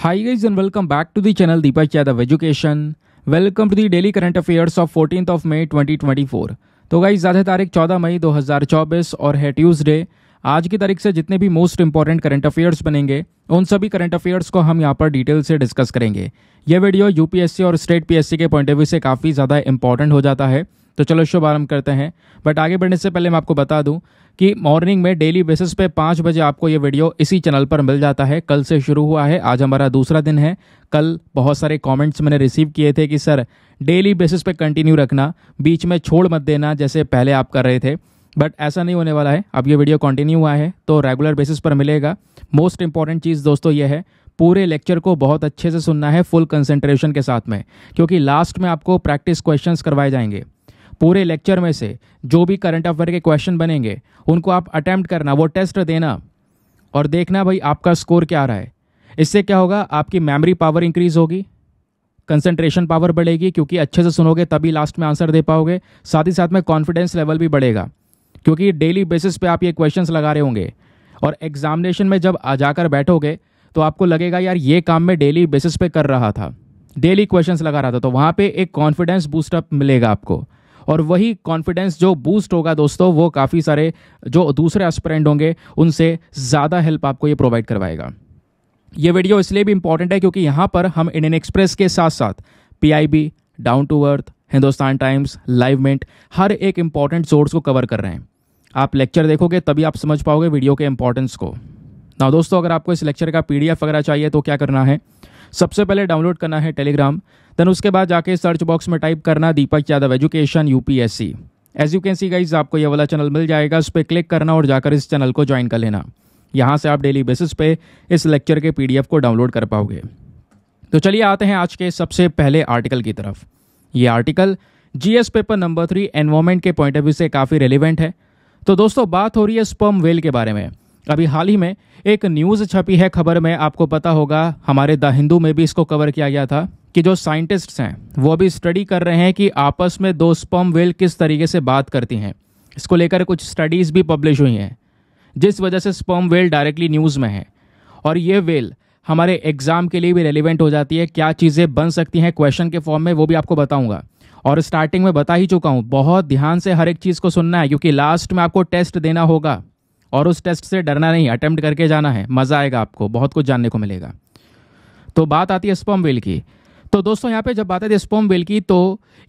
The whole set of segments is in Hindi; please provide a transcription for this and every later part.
Hi guys and welcome back to the channel Deepak Yadav Education. Welcome to the daily current affairs of 14th of May 2024. तो गाइज आधे तारीख 14 मई 2024 और है ट्यूसडे आज की तारीख से जितने भी मोस्ट इंपॉर्टेंट करंट अफेयर्स बनेंगे उन सभी करंट अफेयर्स को हम यहाँ पर डिटेल से डिस्कस करेंगे ये वीडियो यूपीएससी और स्टेट पीएससी के पॉइंट ऑफ व्यू से काफ़ी ज़्यादा इंपॉर्टेंट हो जाता है तो चलो शुभ करते हैं बट आगे बढ़ने से पहले मैं आपको बता दूं कि मॉर्निंग में डेली बेसिस पे पाँच बजे आपको ये वीडियो इसी चैनल पर मिल जाता है कल से शुरू हुआ है आज हमारा दूसरा दिन है कल बहुत सारे कमेंट्स मैंने रिसीव किए थे कि सर डेली बेसिस पे कंटिन्यू रखना बीच में छोड़ मत देना जैसे पहले आप कर रहे थे बट ऐसा नहीं होने वाला है अब ये वीडियो कंटिन्यू हुआ है तो रेगुलर बेसिस पर मिलेगा मोस्ट इंपॉर्टेंट चीज़ दोस्तों ये है पूरे लेक्चर को बहुत अच्छे से सुनना है फुल कंसंट्रेशन के साथ में क्योंकि लास्ट में आपको प्रैक्टिस क्वेश्चंस करवाए जाएंगे पूरे लेक्चर में से जो भी करंट अफेयर के क्वेश्चन बनेंगे उनको आप अटैम्प्ट करना वो टेस्ट देना और देखना भाई आपका स्कोर क्या रहा है इससे क्या होगा आपकी मेमोरी पावर इंक्रीज होगी कंसंट्रेशन पावर बढ़ेगी क्योंकि अच्छे से सुनोगे तभी लास्ट में आंसर दे पाओगे साथ ही साथ में कॉन्फिडेंस लेवल भी बढ़ेगा क्योंकि डेली बेसिस पे आप ये क्वेश्चंस लगा रहे होंगे और एग्जामिनेशन में जब आ जाकर बैठोगे तो आपको लगेगा यार ये काम मैं डेली बेसिस पे कर रहा था डेली क्वेश्चंस लगा रहा था तो वहाँ पे एक कॉन्फिडेंस बूस्टअप मिलेगा आपको और वही कॉन्फिडेंस जो बूस्ट होगा दोस्तों वो काफ़ी सारे जो दूसरे एस्परेंट होंगे उनसे ज़्यादा हेल्प आपको ये प्रोवाइड करवाएगा ये वीडियो इसलिए भी इंपॉर्टेंट है क्योंकि यहाँ पर हम इंडियन एक्सप्रेस के साथ साथ पी down to earth Hindustan Times Livemint हर एक इंपॉर्टेंट सोर्स को कवर कर रहे हैं आप लेक्चर देखोगे तभी आप समझ पाओगे वीडियो के इंपॉर्टेंस को ना दोस्तों अगर आपको इस लेक्चर का पीडीएफ वगैरह चाहिए तो क्या करना है सबसे पहले डाउनलोड करना है टेलीग्राम देन उसके बाद जाके सर्च बॉक्स में टाइप करना Deepak Yadav education UPSC as you can see guys आपको ये वाला चैनल मिल जाएगा उस पर क्लिक करना और जाकर इस चैनल को ज्वाइन कर लेना यहाँ से आप डेली बेसिस पे इस लेक्चर के पीडीएफ को डाउनलोड कर पाओगे तो चलिए आते हैं आज के सबसे पहले आर्टिकल की तरफ ये article GS paper number three environment के पॉइंट ऑफ व्यू से काफ़ी रेलिवेंट है तो दोस्तों बात हो रही है स्पर्म वेल के बारे में अभी हाल ही में एक न्यूज़ छपी है खबर में आपको पता होगा हमारे द हिंदू में भी इसको कवर किया गया था कि जो साइंटिस्ट्स हैं वो अभी स्टडी कर रहे हैं कि आपस में दो स्पर्म वेल किस तरीके से बात करती हैं इसको लेकर कुछ स्टडीज़ भी पब्लिश हुई हैं जिस वजह से स्पर्म वेल डायरेक्टली न्यूज़ में है और ये वेल हमारे एग्ज़ाम के लिए भी रेलिवेंट हो जाती है क्या चीज़ें बन सकती हैं क्वेश्चन के फॉर्म में वो भी आपको बताऊँगा और स्टार्टिंग में बता ही चुका हूँ बहुत ध्यान से हर एक चीज़ को सुनना है क्योंकि लास्ट में आपको टेस्ट देना होगा और उस टेस्ट से डरना नहीं अटैम्प्ट करके जाना है मज़ा आएगा आपको बहुत कुछ जानने को मिलेगा तो बात आती है स्पम वेल की तो दोस्तों यहाँ पे जब बात है स्पोम वेल की तो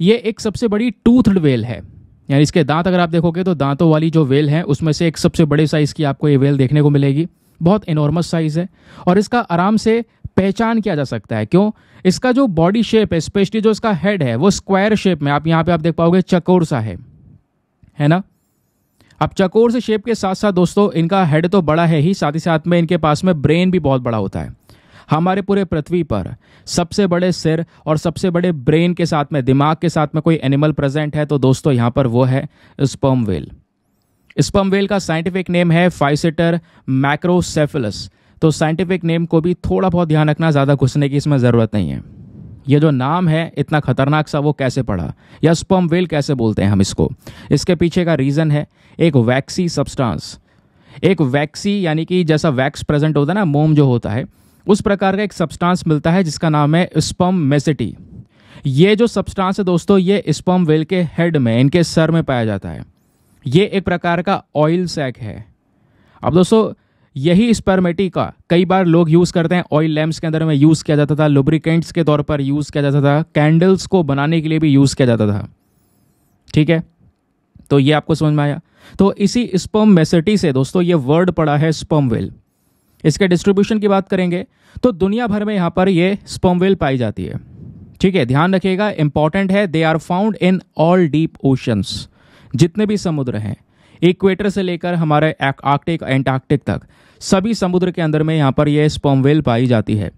ये एक सबसे बड़ी टूथड वेल है यानी इसके दांत अगर आप देखोगे तो दांतों वाली जो वेल है उसमें से एक सबसे बड़े साइज़ की आपको ये वेल देखने को मिलेगी बहुत इनॉर्मस साइज़ है और इसका आराम से पहचान किया जा सकता है क्यों इसका जो बॉडी शेप है स्पेशली जो इसका हेड है वो स्क्वायर शेप में आप यहाँ पे आप देख पाओगे चकोर सा है है ना अब चकोर से शेप के साथ साथ दोस्तों इनका हेड तो बड़ा है ही साथ ही साथ में इनके पास में ब्रेन भी बहुत बड़ा होता है हमारे पूरे पृथ्वी पर सबसे बड़े सिर और सबसे बड़े ब्रेन के साथ में दिमाग के साथ में कोई एनिमल प्रेजेंट है तो दोस्तों यहाँ पर वो है स्पर्म वेल स्पर्म वेल का साइंटिफिक नेम है फाइसिटर मैक्रोसेफिलस तो साइंटिफिक नेम को भी थोड़ा बहुत ध्यान रखना ज़्यादा घुसने की इसमें ज़रूरत नहीं है ये जो नाम है इतना खतरनाक सा वो कैसे पड़ा या स्पर्म वेल कैसे बोलते हैं हम इसको इसके पीछे का रीज़न है एक वैक्सी सब्सटेंस एक वैक्सी यानी कि जैसा वैक्स प्रेजेंट होता है ना मोम जो होता है उस प्रकार का एक सब्सटेंस मिलता है जिसका नाम है स्पम मेसिटी ये जो सब्सटेंस है दोस्तों ये स्पम वेल के हेड में इनके सर में पाया जाता है ये एक प्रकार का ऑयल सैक है अब दोस्तों यही स्पर्मेटी का कई बार लोग यूज़ करते हैं ऑयल लैम्प्स के अंदर में यूज़ किया जाता था लुब्रिकेंट्स के तौर पर यूज़ किया जाता था कैंडल्स को बनाने के लिए भी यूज़ किया जाता था ठीक है तो ये आपको समझ में आया तो इसी स्पम मेसिटी से दोस्तों ये वर्ड पड़ा है स्पम वेल इसके डिस्ट्रीब्यूशन की बात करेंगे तो दुनिया भर में यहाँ पर ये स्पोमवेल पाई जाती है ठीक है ध्यान रखिएगा इंपॉर्टेंट है they are found in all deep oceans जितने भी समुद्र हैं इक्वेटर से लेकर हमारे आर्कटिक एंटार्कटिक तक सभी समुद्र के अंदर में यहाँ पर यह स्पोमवेल पाई जाती है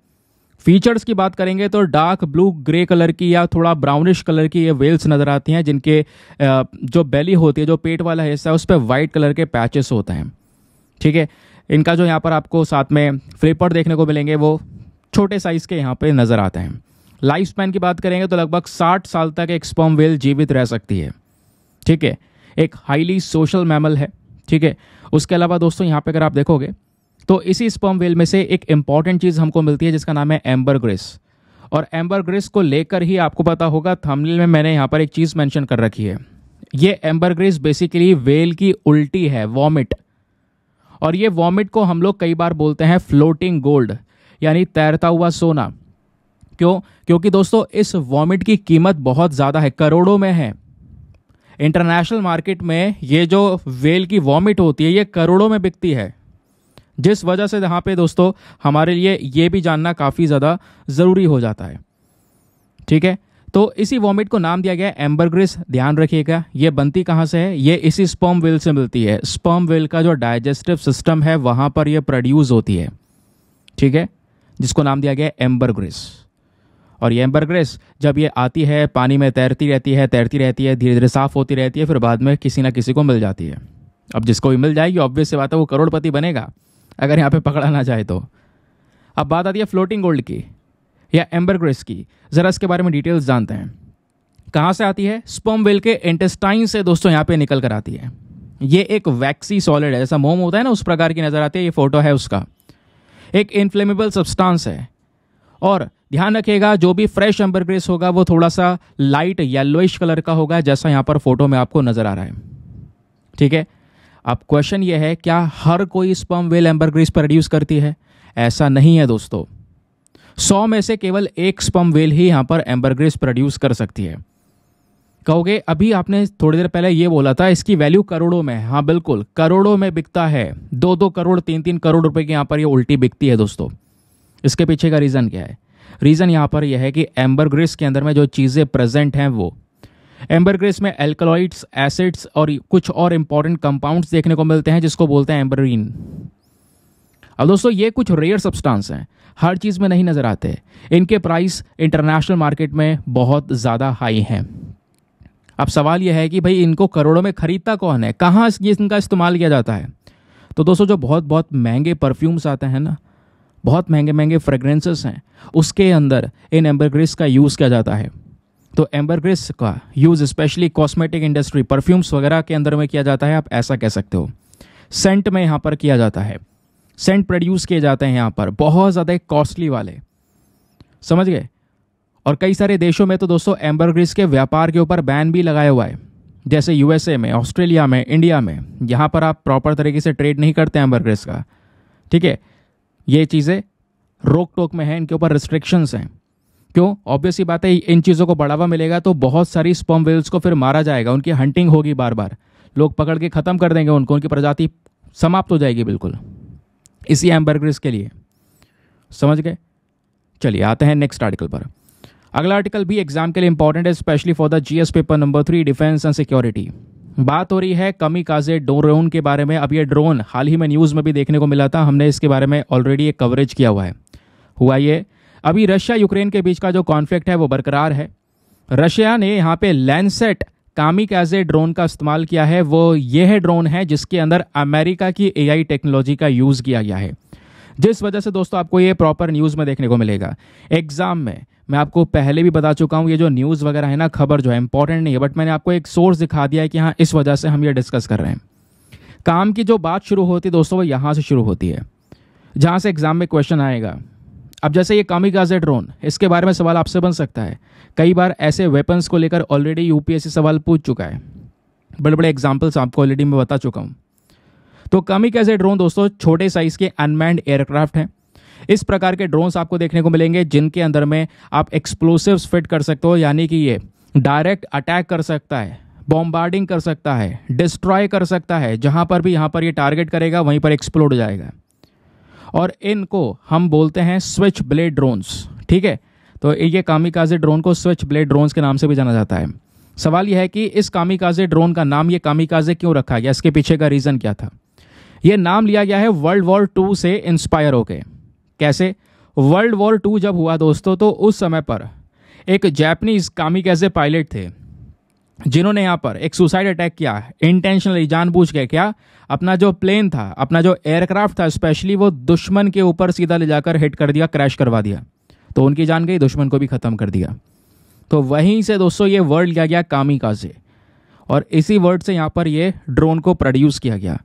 फीचर्स की बात करेंगे तो डार्क ब्लू ग्रे कलर की या थोड़ा ब्राउनिश कलर की ये वेल्स नज़र आती हैं जिनके जो बेली होती है जो पेट वाला हिस्सा है उस पर वाइट कलर के पैचेस होते हैं ठीक है इनका जो यहाँ पर आपको साथ में फ्लिपर देखने को मिलेंगे वो छोटे साइज़ के यहाँ पर नज़र आते हैं लाइफ स्पैन की बात करेंगे तो लगभग 60 साल तक एक स्पर्म वेल जीवित रह सकती है ठीक है एक हाईली सोशल मैमल है ठीक है उसके अलावा दोस्तों यहाँ पे अगर आप देखोगे तो इसी स्पर्म वेल में से एक इम्पॉर्टेंट चीज़ हमको मिलती है जिसका नाम है एम्बर ग्रेस और एम्बर ग्रेस को लेकर ही आपको पता होगा थमलिल में मैंने यहाँ पर एक चीज़ मैंशन कर रखी है ये एम्बर ग्रेस बेसिकली वेल की उल्टी है वॉमिट और ये वॉमिट को हम लोग कई बार बोलते हैं फ्लोटिंग गोल्ड यानी तैरता हुआ सोना क्यों क्योंकि दोस्तों इस वॉमिट की कीमत बहुत ज़्यादा है करोड़ों में है इंटरनेशनल मार्केट में ये जो वेल की वॉमिट होती है ये करोड़ों में बिकती है जिस वजह से यहाँ पे दोस्तों हमारे लिए ये भी जानना काफ़ी ज़्यादा ज़रूरी हो जाता है ठीक है तो इसी वॉमिट को नाम दिया गया एम्बरग्रिस ध्यान रखिएगा ये बनती कहाँ से है ये इसी स्पर्म वेल से मिलती है स्पर्म वेल का जो डाइजेस्टिव सिस्टम है वहाँ पर यह प्रोड्यूस होती है ठीक है जिसको नाम दिया गया एम्बरग्रिस और ये एम्बरग्रेस जब ये आती है पानी में तैरती रहती है तैरती रहती है धीरे धीरे साफ होती रहती है फिर बाद में किसी ना किसी को मिल जाती है अब जिसको भी मिल जाएगी ऑब्वियस से बात है वो करोड़पति बनेगा अगर यहाँ पे पकड़ा ना जाए तो अब बात आती है फ्लोटिंग गोल्ड की या एम्बरग्रेस की ज़रा इसके बारे में डिटेल्स जानते हैं कहाँ से आती है स्पर्म वेल के इंटेस्टाइन से दोस्तों यहाँ पे निकल कर आती है ये एक वैक्सी सॉलिड है जैसा मोम होता है ना उस प्रकार की नज़र आती है ये फोटो है उसका एक इन्फ्लेमेबल सब्सटांस है और ध्यान रखिएगा जो भी फ्रेश एम्बरग्रेस होगा वो थोड़ा सा लाइट येलोइश कलर का होगा जैसा यहाँ पर फोटो में आपको नज़र आ रहा है ठीक है अब क्वेश्चन ये है क्या हर कोई स्पर्म वेल एम्बरग्रेस प्रोड्यूस करती है ऐसा नहीं है दोस्तों सौ में से केवल एक स्पम वेल ही यहाँ पर एम्बरग्रेस प्रोड्यूस कर सकती है कहोगे अभी आपने थोड़ी देर पहले ये बोला था इसकी वैल्यू करोड़ों में हाँ बिल्कुल करोड़ों में बिकता है दो दो करोड़ तीन तीन करोड़ रुपए की यहाँ पर ये उल्टी बिकती है दोस्तों इसके पीछे का रीज़न क्या है रीज़न यहाँ पर यह है कि एम्बरग्रेस के अंदर में जो चीज़ें प्रेजेंट हैं वो एम्बरग्रेस में एल्कोलॉइड्स एसिड्स और कुछ और इंपॉर्टेंट कंपाउंड्स देखने को मिलते हैं जिसको बोलते हैं एम्बरीन अब दोस्तों ये कुछ रेयर सब्सटांस हैं हर चीज़ में नहीं नज़र आते इनके प्राइस इंटरनेशनल मार्केट में बहुत ज़्यादा हाई हैं अब सवाल यह है कि भाई इनको करोड़ों में ख़रीदता कौन है कहाँ इनका इस्तेमाल किया जाता है तो दोस्तों जो बहुत बहुत महंगे परफ्यूम्स आते हैं ना बहुत महंगे महंगे फ्रेग्रेंसेस हैं उसके अंदर इन एम्बरग्रिस का यूज़ किया जाता है तो एम्बरग्रिस का use specially cosmetic industry perfumes वगैरह के अंदर में किया जाता है आप ऐसा कह सकते हो सेंट में यहाँ पर किया जाता है सेंट प्रोड्यूस किए जाते हैं यहाँ पर बहुत ज़्यादा कॉस्टली वाले समझ गए और कई सारे देशों में तो दोस्तों एम्बरग्रिस के व्यापार के ऊपर बैन भी लगाया हुआ है जैसे यूएसए में ऑस्ट्रेलिया में इंडिया में यहाँ पर आप प्रॉपर तरीके से ट्रेड नहीं करते एम्बरग्रिस का ठीक है ये चीज़ें रोक टोक में हैं इनके ऊपर रिस्ट्रिक्शंस हैं क्यों ऑब्वियसली बात है इन चीज़ों को बढ़ावा मिलेगा तो बहुत सारी स्पम वेल्स को फिर मारा जाएगा उनकी हंटिंग होगी बार बार लोग पकड़ के ख़त्म कर देंगे उनको उनकी प्रजाति समाप्त हो जाएगी बिल्कुल इसी एम्बरग्रिस के लिए समझ गए चलिए आते हैं नेक्स्ट आर्टिकल पर अगला आर्टिकल भी एग्जाम के लिए इंपॉर्टेंट है specially for the GS paper number three defence and security बात हो रही है कमी काजे ड्रोन के बारे में अब ये ड्रोन हाल ही में न्यूज़ में भी देखने को मिला था हमने इसके बारे में ऑलरेडी एक कवरेज किया हुआ है हुआ ये अभी रशिया यूक्रेन के बीच का जो कॉन्फ्लिक्ट है वो बरकरार है रशिया ने यहाँ पे Lancet kamikaze drone का इस्तेमाल किया है वो यह है ड्रोन है जिसके अंदर अमेरिका की एआई टेक्नोलॉजी का यूज़ किया गया है जिस वजह से दोस्तों आपको ये प्रॉपर न्यूज़ में देखने को मिलेगा एग्ज़ाम में मैं आपको पहले भी बता चुका हूँ ये जो न्यूज़ वगैरह है ना खबर जो है इंपॉर्टेंट नहीं है बट मैंने आपको एक सोर्स दिखा दिया है कि हाँ इस वजह से हम ये डिस्कस कर रहे हैं काम की जो बात शुरू होती है दोस्तों वो यहाँ से शुरू होती है जहाँ से एग्ज़ाम में क्वेश्चन आएगा अब जैसे ये कामिकाजे ड्रोन इसके बारे में सवाल आपसे बन सकता है कई बार ऐसे वेपन्स को लेकर ऑलरेडी यूपीएससी सवाल पूछ चुका है बड़े बड़े एग्जाम्पल्स आपको ऑलरेडी मैं बता चुका हूँ तो कामिकाजे ड्रोन दोस्तों छोटे साइज़ के अनमैंड एयरक्राफ्ट हैं इस प्रकार के ड्रोन्स आपको देखने को मिलेंगे जिनके अंदर में आप एक्सप्लोसिव्स फिट कर सकते हो यानी कि ये डायरेक्ट अटैक कर सकता है बॉम्बार्डिंग कर सकता है डिस्ट्रॉय कर सकता है जहाँ पर भी यहाँ पर ये टारगेट करेगा वहीं पर एक्सप्लोड हो जाएगा और इनको हम बोलते हैं स्विच ब्लेड ड्रोन्स ठीक है तो ये कामिकाजे ड्रोन को स्विच ब्लेड ड्रोन्स के नाम से भी जाना जाता है सवाल यह है कि इस कामिकाजे ड्रोन का नाम ये कामिकाजे क्यों रखा गया इसके पीछे का रीज़न क्या था ये नाम लिया गया है वर्ल्ड वॉर टू से इंस्पायर होके कैसे वर्ल्ड वॉर टू जब हुआ दोस्तों तो उस समय पर एक जैपनीज कामिकाजे पायलट थे जिन्होंने यहाँ पर एक सुसाइड अटैक किया इंटेंशनली जानबूझ के क्या अपना जो प्लेन था अपना जो एयरक्राफ्ट था स्पेशली वो दुश्मन के ऊपर सीधा ले जाकर हिट कर दिया क्रैश करवा दिया तो उनकी जान गई दुश्मन को भी ख़त्म कर दिया तो वहीं से दोस्तों ये वर्ड लिया गया कामिकाजे और इसी वर्ड से यहाँ पर ये ड्रोन को प्रोड्यूस किया गया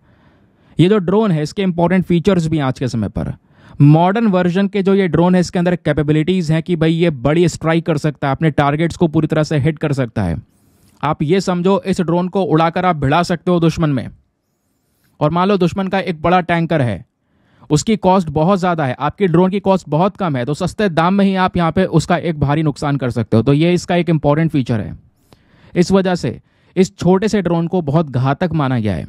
ये जो ड्रोन है इसके इंपॉर्टेंट फीचर्स भी आज के समय पर मॉडर्न वर्जन के जो ये ड्रोन है इसके अंदर कैपेबिलिटीज़ हैं कि भाई ये बड़ी स्ट्राइक कर सकता है अपने टारगेट्स को पूरी तरह से हिट कर सकता है आप ये समझो इस ड्रोन को उड़ाकर आप भिड़ा सकते हो दुश्मन में और मान लो दुश्मन का एक बड़ा टैंकर है उसकी कॉस्ट बहुत ज़्यादा है आपकी ड्रोन की कॉस्ट बहुत कम है तो सस्ते दाम में ही आप यहाँ पे उसका एक भारी नुकसान कर सकते हो तो ये इसका एक इम्पॉर्टेंट फीचर है इस वजह से इस छोटे से ड्रोन को बहुत घातक माना गया है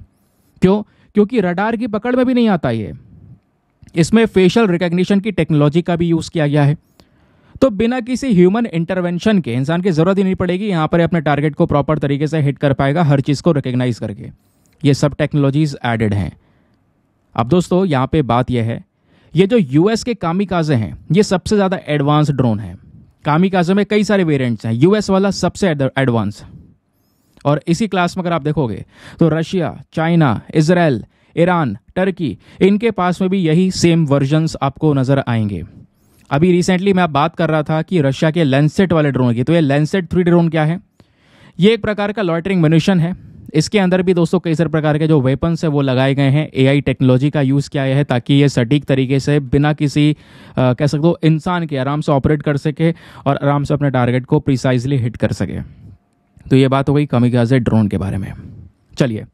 क्यों क्योंकि रडार की पकड़ में भी नहीं आता ये इसमें फेशियल रिकग्निशन की टेक्नोलॉजी का भी यूज़ किया गया है तो बिना किसी ह्यूमन इंटरवेंशन के इंसान की जरूरत ही नहीं पड़ेगी यहाँ पर अपने टारगेट को प्रॉपर तरीके से हिट कर पाएगा हर चीज़ को रिकोगनाइज करके ये सब टेक्नोलॉजीज एडेड हैं अब दोस्तों यहाँ पे बात यह है ये जो यूएस के कामिकाजे हैं ये सबसे ज़्यादा एडवांस ड्रोन है कामिकाजे में कई सारे वेरिएंट्स हैं यूएस वाला सबसे एडवांस और इसी क्लास में अगर आप देखोगे तो Russia China Israel Iran Turkey इनके पास में भी यही सेम वर्जन्स आपको नज़र आएंगे अभी रिसेंटली मैं आप बात कर रहा था कि रशिया के लेंसेट वाले ड्रोन की तो ये लेंसेट थ्री ड्रोन क्या है ये एक प्रकार का लॉटरिंग मनुष्यन है इसके अंदर भी दोस्तों कई सारे प्रकार के जो वेपन्स है वो लगाए गए हैं एआई टेक्नोलॉजी का यूज़ किया है ताकि ये सटीक तरीके से बिना किसी आ, कह सकते हो इंसान के आराम से ऑपरेट कर सके और आराम से अपने टारगेट को प्रिसाइजली हिट कर सके तो ये बात हो गई गाज़े ड्रोन के बारे में चलिए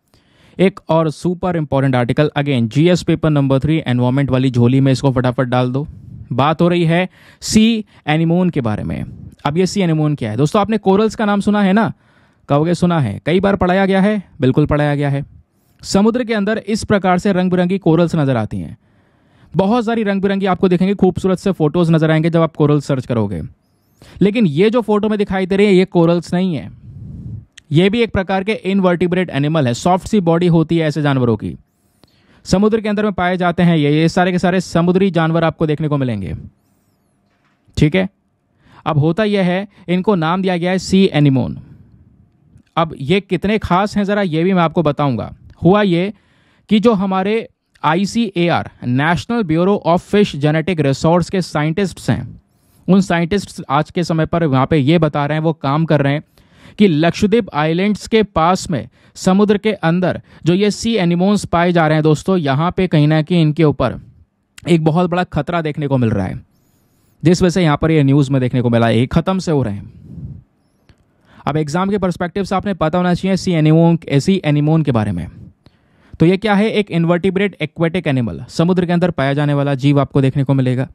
एक और super important article again GS paper number three environment वाली झोली में इसको फटाफट डाल दो बात हो रही है सी एनिमोन के बारे में अब ये सी एनिमोन क्या है दोस्तों आपने कोरल्स का नाम सुना है ना कहोगे सुना है कई बार पढ़ाया गया है बिल्कुल पढ़ाया गया है समुद्र के अंदर इस प्रकार से रंग बिरंगी कोरल्स नज़र आती हैं बहुत सारी रंग बिरंगी आपको देखेंगे खूबसूरत से फोटोज़ नज़र आएंगे जब आप कोरल्स सर्च करोगे लेकिन ये जो फोटो में दिखाई दे रही है ये कोरल्स नहीं है ये भी एक प्रकार के इनवर्टिब्रेट एनिमल है सॉफ्ट सी बॉडी होती है ऐसे जानवरों की समुद्र के अंदर में पाए जाते हैं ये ये सारे के सारे समुद्री जानवर आपको देखने को मिलेंगे ठीक है अब होता यह है इनको नाम दिया गया है सी एनिमोन अब ये कितने खास हैं ज़रा ये भी मैं आपको बताऊंगा हुआ ये कि जो हमारे आई national bureau of fish genetic resource के साइंटिस्ट्स हैं उन साइंटिस्ट्स आज के समय पर वहाँ पे ये बता रहे हैं वो काम कर रहे हैं कि लक्षद्वीप आइलैंड्स के पास में समुद्र के अंदर जो ये सी एनिमोन्स पाए जा रहे हैं दोस्तों यहाँ पे कहीं ना कहीं इनके ऊपर एक बहुत बड़ा खतरा देखने को मिल रहा है जिस वजह से यहाँ पर ये न्यूज़ में देखने को मिला है ख़त्म से हो रहे हैं अब एग्ज़ाम के परस्पेक्टिव से आपने पता होना चाहिए सी एनिमोन सी एनिमोन के बारे में तो ये क्या है एक इन्वर्टिब्रेट एक्वेटिक एनिमल समुद्र के अंदर पाया जाने वाला जीव आपको देखने को मिलेगा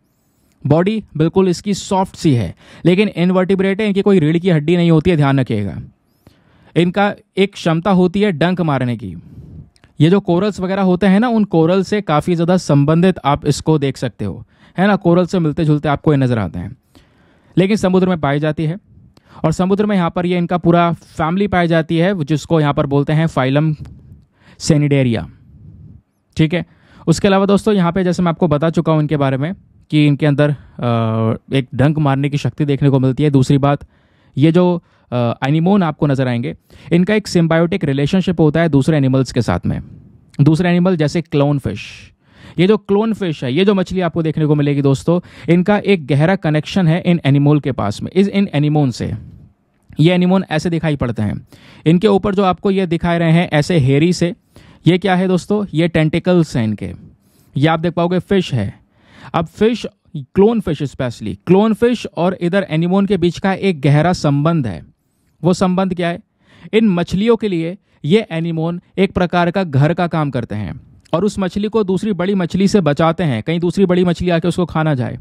बॉडी बिल्कुल इसकी सॉफ्ट सी है लेकिन इनवर्टिब्रेटे इनकी कोई रीढ़ की हड्डी नहीं होती है ध्यान रखिएगा इनका एक क्षमता होती है डंक मारने की ये जो कोरल्स वगैरह होते हैं ना उन कोरल से काफ़ी ज़्यादा संबंधित आप इसको देख सकते हो है ना कोरल से मिलते जुलते आपको ये नज़र आते हैं लेकिन समुद्र में पाई जाती है और समुद्र में यहाँ पर ये इनका पूरा फैमिली पाई जाती है जिसको यहाँ पर बोलते हैं फाइलम सेनिडेरिया ठीक है उसके अलावा दोस्तों यहाँ पे जैसे मैं आपको बता चुका हूँ इनके बारे में कि इनके अंदर एक डंक मारने की शक्ति देखने को मिलती है दूसरी बात ये जो एनिमोन आपको नज़र आएंगे इनका एक सिम्बायोटिक रिलेशनशिप होता है दूसरे एनिमल्स के साथ में दूसरे एनिमल जैसे क्लोन फिश ये जो क्लोन फिश है ये जो मछली आपको देखने को मिलेगी दोस्तों इनका एक गहरा कनेक्शन है इन एनिमोल के पास में इस इन एनिमोन से ये एनिमोन ऐसे दिखाई पड़ते हैं इनके ऊपर जो आपको ये दिखाए रहे हैं ऐसे हेरी से ये क्या है दोस्तों ये टेंटिकल्स हैं इनके ये आप देख पाओगे फिश है अब fish clown fish specially clown fish और इधर एनिमोन के बीच का एक गहरा संबंध है वो संबंध क्या है इन मछलियों के लिए ये एनिमोन एक प्रकार का घर का काम करते हैं और उस मछली को दूसरी बड़ी मछली से बचाते हैं कहीं दूसरी बड़ी मछली आके उसको खाना जाए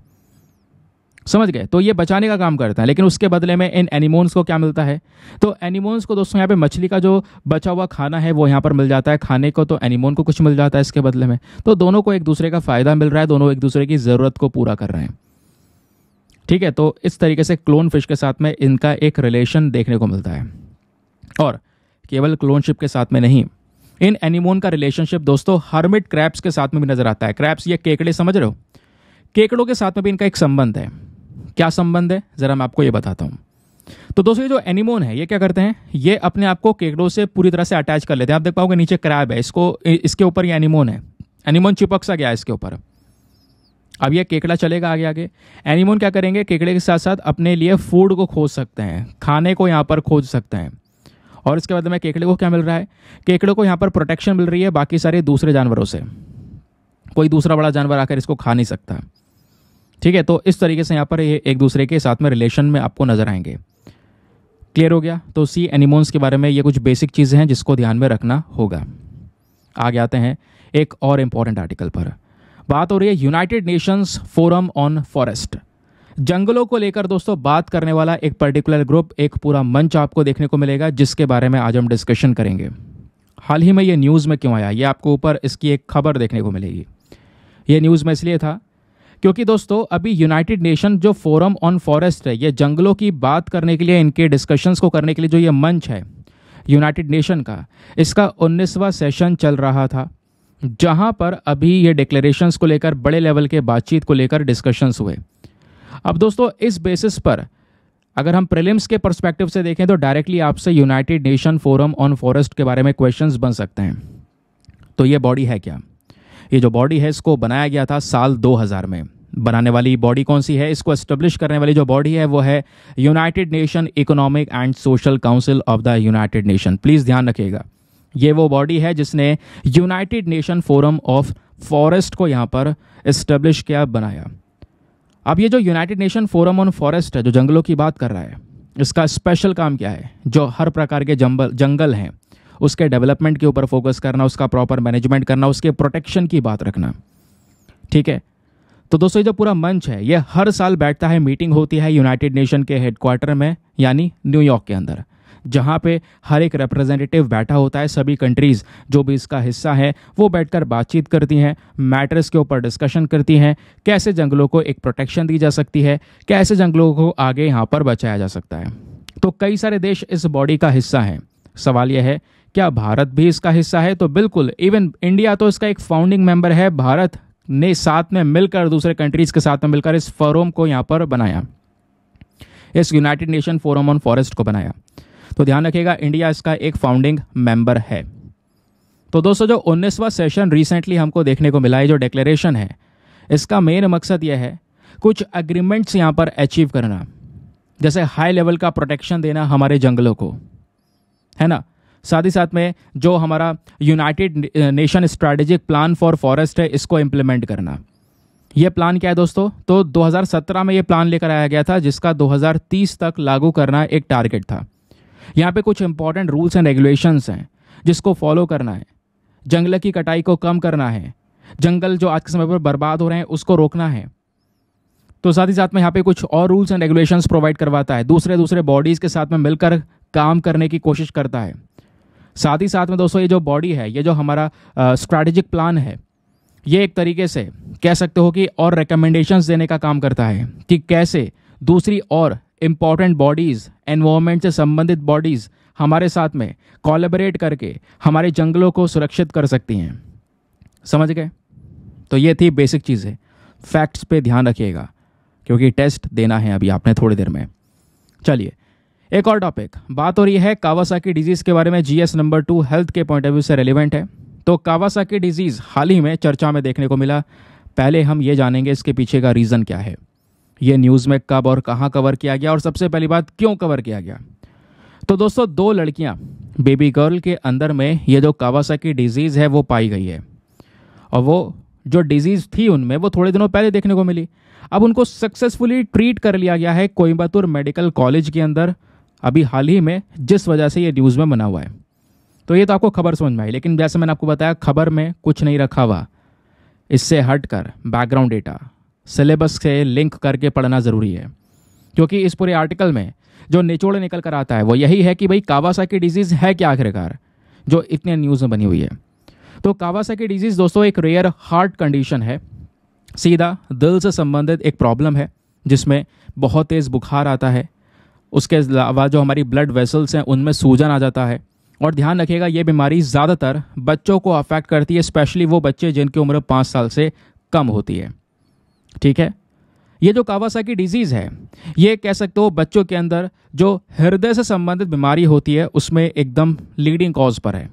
समझ गए तो ये बचाने का काम करता है लेकिन उसके बदले में इन एनिमोन्स को क्या मिलता है तो एनिमोन्स को दोस्तों यहाँ पे मछली का जो बचा हुआ खाना है वो यहाँ पर मिल जाता है खाने को तो एनिमोन को कुछ मिल जाता है इसके बदले में तो दोनों को एक दूसरे का फ़ायदा मिल रहा है दोनों एक दूसरे की ज़रूरत को पूरा कर रहे हैं ठीक है तो इस तरीके से क्लोन फिश के साथ में इनका एक रिलेशन देखने को मिलता है और केवल क्लोनशिप के साथ में नहीं इन एनिमोन का रिलेशनशिप दोस्तों हर्मिट क्रैप्स के साथ में भी नज़र आता है क्रैप्स ये केकड़े समझ रहे हो केकड़ों के साथ में भी इनका एक संबंध है क्या संबंध है ज़रा मैं आपको ये बताता हूँ तो दोस्तों ये जो एनिमोन है ये क्या करते हैं ये अपने आप को केकड़ों से पूरी तरह से अटैच कर लेते हैं आप देख पाओगे नीचे क्रैब है इसको इसके ऊपर ये एनिमोन है एनिमोन चिपक सा गया है इसके ऊपर अब ये केकड़ा चलेगा आगे आगे एनिमोन क्या करेंगे केकड़े के साथ साथ अपने लिए फूड को खोज सकते हैं खाने को यहाँ पर खोज सकते हैं और इसके बाद में केकड़े को क्या मिल रहा है केकड़े को यहाँ पर प्रोटेक्शन मिल रही है बाकी सारे दूसरे जानवरों से कोई दूसरा बड़ा जानवर आकर इसको खा नहीं सकता ठीक है तो इस तरीके से यहाँ पर ये एक दूसरे के साथ में रिलेशन में आपको नज़र आएंगे क्लियर हो गया तो सी एनिमोन्स के बारे में ये कुछ बेसिक चीज़ें हैं जिसको ध्यान में रखना होगा आगे आते हैं एक और इम्पॉर्टेंट आर्टिकल पर बात हो रही है United Nations forum on forest जंगलों को लेकर दोस्तों बात करने वाला एक पर्टिकुलर ग्रुप एक पूरा मंच आपको देखने को मिलेगा जिसके बारे में आज हम डिस्कशन करेंगे हाल ही में ये न्यूज़ में क्यों आया ये आपको ऊपर इसकी एक खबर देखने को मिलेगी ये न्यूज़ में इसलिए था क्योंकि दोस्तों अभी यूनाइटेड नेशन जो फोरम ऑन फॉरेस्ट है ये जंगलों की बात करने के लिए इनके डिस्कशंस को करने के लिए जो ये मंच है यूनाइटेड नेशन का इसका उन्नीसवा सेशन चल रहा था जहां पर अभी ये डिक्लेरेशंस को लेकर बड़े लेवल के बातचीत को लेकर डिस्कशंस हुए अब दोस्तों इस बेसिस पर अगर हम प्रिलिम्स के परस्पेक्टिव से देखें तो डायरेक्टली आपसे United Nation forum on forest के बारे में क्वेश्चन बन सकते हैं तो ये बॉडी है क्या ये जो बॉडी है इसको बनाया गया था साल 2000 में बनाने वाली बॉडी कौन सी है इसको एस्टेब्लिश करने वाली जो बॉडी है वो है United Nation economic and social council of the United Nation please ध्यान रखिएगा ये वो बॉडी है जिसने United Nation forum of forest को यहाँ पर इस्टेब्लिश किया बनाया अब ये जो United Nation forum on forest है जो जंगलों की बात कर रहा है इसका स्पेशल काम क्या है जो हर प्रकार के जंगल जंगल हैं उसके डेवलपमेंट के ऊपर फोकस करना उसका प्रॉपर मैनेजमेंट करना उसके प्रोटेक्शन की बात रखना ठीक है तो दोस्तों जो पूरा मंच है ये हर साल बैठता है मीटिंग होती है यूनाइटेड नेशन के हेडक्वार्टर में यानी न्यूयॉर्क के अंदर जहाँ पे हर एक रिप्रेजेंटेटिव बैठा होता है सभी कंट्रीज़ जो भी इसका हिस्सा है वो बैठकर बातचीत करती हैं मैटर्स के ऊपर डिस्कशन करती हैं कैसे जंगलों को एक प्रोटेक्शन दी जा सकती है कैसे जंगलों को आगे यहाँ पर बचाया जा सकता है तो कई सारे देश इस बॉडी का हिस्सा हैं सवाल यह है क्या भारत भी इसका हिस्सा है तो बिल्कुल इवन इंडिया तो इसका एक फाउंडिंग मेंबर है भारत ने साथ में मिलकर दूसरे कंट्रीज के साथ में मिलकर इस फोरम को यहाँ पर बनाया इस United Nation forum on forest को बनाया तो ध्यान रखिएगा इंडिया इसका एक फाउंडिंग मेंबर है तो दोस्तों जो उन्नीसवा सेशन रिसेंटली हमको देखने को मिला है जो डिक्लेरेशन है इसका मेन मकसद यह है कुछ अग्रीमेंट्स यहाँ पर अचीव करना जैसे हाई लेवल का प्रोटेक्शन देना हमारे जंगलों को है ना साथ ही साथ में जो हमारा United Nation strategic plan for forest है इसको इम्प्लीमेंट करना ये प्लान क्या है दोस्तों तो 2017 में ये प्लान लेकर आया गया था जिसका 2030 तक लागू करना एक टारगेट था यहाँ पे कुछ इंपॉर्टेंट रूल्स एंड रेगुलेशंस हैं जिसको फॉलो करना है जंगल की कटाई को कम करना है जंगल जो आज के समय पर बर्बाद हो रहे हैं उसको रोकना है तो साथ ही साथ में यहाँ पे कुछ और रूल्स एंड रेगुलेशंस प्रोवाइड करवाता है दूसरे दूसरे बॉडीज़ के साथ में मिलकर काम करने की कोशिश करता है साथ ही साथ में दोस्तों ये जो बॉडी है ये जो हमारा स्ट्रैटेजिक प्लान है ये एक तरीके से कह सकते हो कि और रिकमेंडेशंस देने का काम करता है कि कैसे दूसरी और इम्पॉर्टेंट बॉडीज़ एनवायरमेंट से संबंधित बॉडीज़ हमारे साथ में कोलेबरेट करके हमारे जंगलों को सुरक्षित कर सकती हैं समझ गए तो ये थी बेसिक चीज़ें फैक्ट्स पे ध्यान रखिएगा क्योंकि टेस्ट देना है अभी आपने थोड़ी देर में चलिए एक और टॉपिक बात हो रही है कावासाकी डिजीज़ के बारे में जीएस नंबर टू हेल्थ के पॉइंट ऑफ व्यू से रेलिवेंट है तो कावासाकी डिजीज़ हाल ही में चर्चा में देखने को मिला पहले हम ये जानेंगे इसके पीछे का रीज़न क्या है ये न्यूज़ में कब और कहाँ कवर किया गया और सबसे पहली बात क्यों कवर किया गया तो दोस्तों दो लड़कियाँ बेबी गर्ल के अंदर में ये जो कावासाकी डिजीज़ है वो पाई गई है और वो जो डिजीज़ थी उनमें वो थोड़े दिनों पहले देखने को मिली अब उनको सक्सेसफुली ट्रीट कर लिया गया है कोयम्बतूर मेडिकल कॉलेज के अंदर अभी हाल ही में जिस वजह से ये न्यूज़ में बना हुआ है तो ये तो आपको खबर समझ में आई लेकिन जैसे मैंने आपको बताया खबर में कुछ नहीं रखा हुआ इससे हट कर बैकग्राउंड डेटा सिलेबस से लिंक करके पढ़ना ज़रूरी है क्योंकि इस पूरे आर्टिकल में जो निचोड़ निकल कर आता है वो यही है कि भाई कावासा की डिजीज़ है क्या आखिरकार जो इतने न्यूज़ में बनी हुई है तो कावासा की डिजीज़ दोस्तों एक रेयर हार्ट कंडीशन है सीधा दिल से संबंधित एक प्रॉब्लम है जिसमें बहुत तेज़ बुखार आता है उसके अलावा जो हमारी ब्लड वेसल्स हैं उनमें सूजन आ जाता है और ध्यान रखिएगा ये बीमारी ज़्यादातर बच्चों को अफेक्ट करती है स्पेशली वो बच्चे जिनकी उम्र पाँच साल से कम होती है ठीक है ये जो कावासाकी डिजीज़ है ये कह सकते हो बच्चों के अंदर जो हृदय से संबंधित बीमारी होती है उसमें एकदम लीडिंग कॉज पर है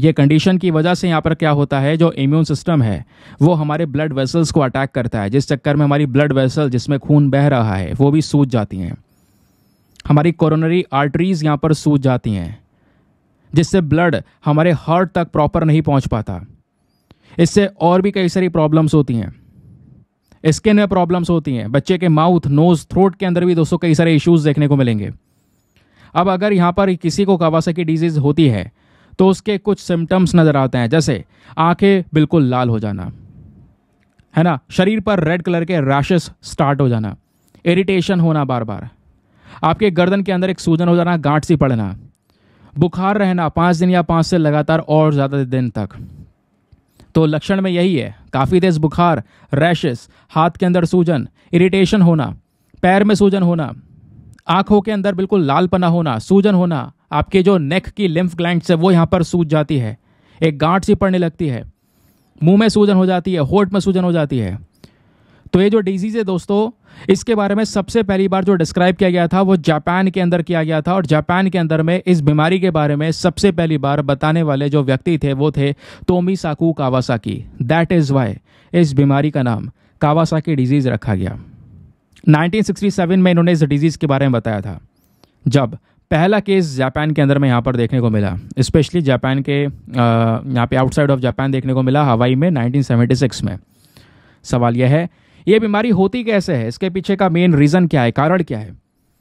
ये कंडीशन की वजह से यहाँ पर क्या होता है जो इम्यून सिस्टम है वो हमारे ब्लड वेसल्स को अटैक करता है जिस चक्कर में हमारी ब्लड वेसल जिसमें खून बह रहा है वो भी सूज जाती हैं हमारी कोरोनरी आर्टरीज यहाँ पर सूज जाती हैं जिससे ब्लड हमारे हार्ट तक प्रॉपर नहीं पहुँच पाता इससे और भी कई सारी प्रॉब्लम्स होती हैं स्किन में प्रॉब्लम्स होती हैं बच्चे के माउथ नोज थ्रोट के अंदर भी दोस्तों कई सारे इश्यूज देखने को मिलेंगे अब अगर यहाँ पर किसी को की डिजीज़ होती है तो उसके कुछ सिम्टम्स नज़र आते हैं जैसे आंखें बिल्कुल लाल हो जाना है ना शरीर पर रेड कलर के रैशेस स्टार्ट हो जाना इरिटेशन होना बार बार आपके गर्दन के अंदर एक सूजन हो जाना गांठ सी पड़ना बुखार रहना पाँच दिन या पाँच से लगातार और ज़्यादा दिन तक तो लक्षण में यही है काफ़ी तेज़ बुखार रैशेस हाथ के अंदर सूजन इरिटेशन होना पैर में सूजन होना आँखों के अंदर बिल्कुल लाल पना होना सूजन होना आपके जो नेक की लिम्फ ग्लैंड है वो यहाँ पर सूज जाती है एक गांठ सी पड़ने लगती है मुंह में सूजन हो जाती है होठ में सूजन हो जाती है तो ये जो डिजीज़ है दोस्तों इसके बारे में सबसे पहली बार जो डिस्क्राइब किया गया था वो जापान के अंदर किया गया था और जापान के अंदर में इस बीमारी के बारे में सबसे पहली बार बताने वाले जो व्यक्ति थे वो थे Tomisaku Kawasaki that is why इस बीमारी का नाम कावासाकी डिजीज़ रखा गया 1967 में इन्होंने इस डिजीज़ के बारे में बताया था जब पहला केस जापान के अंदर में यहाँ पर देखने को मिला स्पेशली जापान के यहाँ पे आउटसाइड ऑफ जापान देखने को मिला हवाई में 1976 में सवाल यह है ये बीमारी होती कैसे है इसके पीछे का मेन रीज़न क्या है कारण क्या है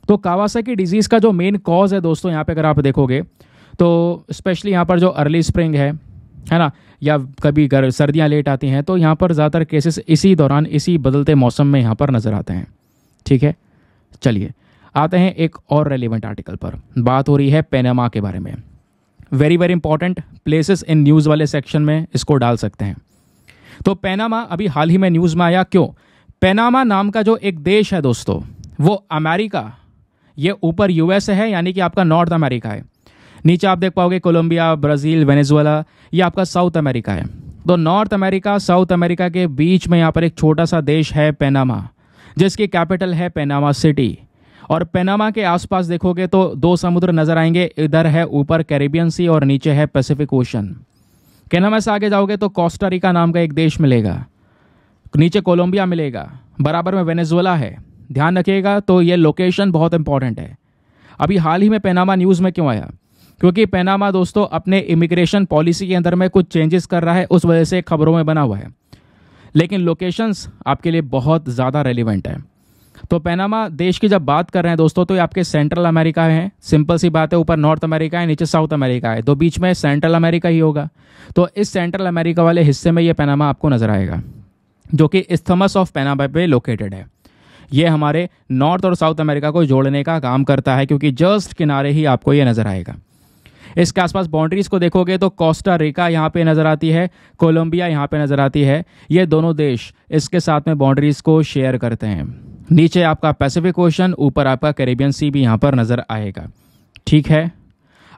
तो कावासाकी डिजीज़ का जो मेन कॉज है दोस्तों यहाँ पे अगर आप देखोगे तो स्पेशली यहाँ पर जो अर्ली स्प्रिंग है है ना या कभी गर सर्दियाँ लेट आती हैं तो यहाँ पर ज़्यादातर केसेस इसी दौरान इसी बदलते मौसम में यहाँ पर नज़र आते हैं ठीक है चलिए आते हैं एक और रेलिवेंट आर्टिकल पर बात हो रही है पेनामा के बारे में very very important places in news वाले सेक्शन में इसको डाल सकते हैं तो पेनामा अभी हाल ही में न्यूज़ में आया क्यों पेनामा नाम का जो एक देश है दोस्तों वो अमेरिका ये ऊपर यूएस है यानी कि आपका नॉर्थ अमेरिका है नीचे आप देख पाओगे कोलंबिया ब्राज़ील वेनेजुएला ये आपका साउथ अमेरिका है तो नॉर्थ अमेरिका साउथ अमेरिका के बीच में यहाँ पर एक छोटा सा देश है पेनामा जिसकी कैपिटल है पेनामा सिटी और पेनामा के आसपास देखोगे तो दो समुद्र नज़र आएंगे इधर है ऊपर कैरिबियन सी और नीचे है पैसिफिक ओशन कैनामा से आगे जाओगे तो कोस्टारिका नाम का एक देश मिलेगा नीचे कोलंबिया मिलेगा बराबर में वेनेजुएला है ध्यान रखिएगा तो ये लोकेशन बहुत इंपॉर्टेंट है अभी हाल ही में पैनामा न्यूज़ में क्यों आया क्योंकि पैनामा दोस्तों अपने इमिग्रेशन पॉलिसी के अंदर में कुछ चेंजेस कर रहा है उस वजह से खबरों में बना हुआ है लेकिन लोकेशंस आपके लिए बहुत ज़्यादा रेलिवेंट है तो पैनामा देश की जब बात कर रहे हैं दोस्तों तो ये आपके सेंट्रल अमेरिका है सिंपल सी बात है ऊपर नॉर्थ अमेरिका है नीचे साउथ अमेरिका है तो बीच में सेंट्रल अमेरिका ही होगा तो इस सेंट्रल अमेरिका वाले हिस्से में ये पैनामा आपको नज़र आएगा जो कि इस्थमस ऑफ पेनाबा पे लोकेटेड है ये हमारे नॉर्थ और साउथ अमेरिका को जोड़ने का काम करता है क्योंकि जस्ट किनारे ही आपको ये नज़र आएगा इसके आसपास बाउंड्रीज को देखोगे तो कोस्टा रिका यहाँ पे नज़र आती है कोलंबिया यहाँ पे नज़र आती है ये दोनों देश इसके साथ में बाउंड्रीज को शेयर करते हैं नीचे आपका पैसिफिक ओशन ऊपर आपका कैरेबियन सी भी यहाँ पर नज़र आएगा ठीक है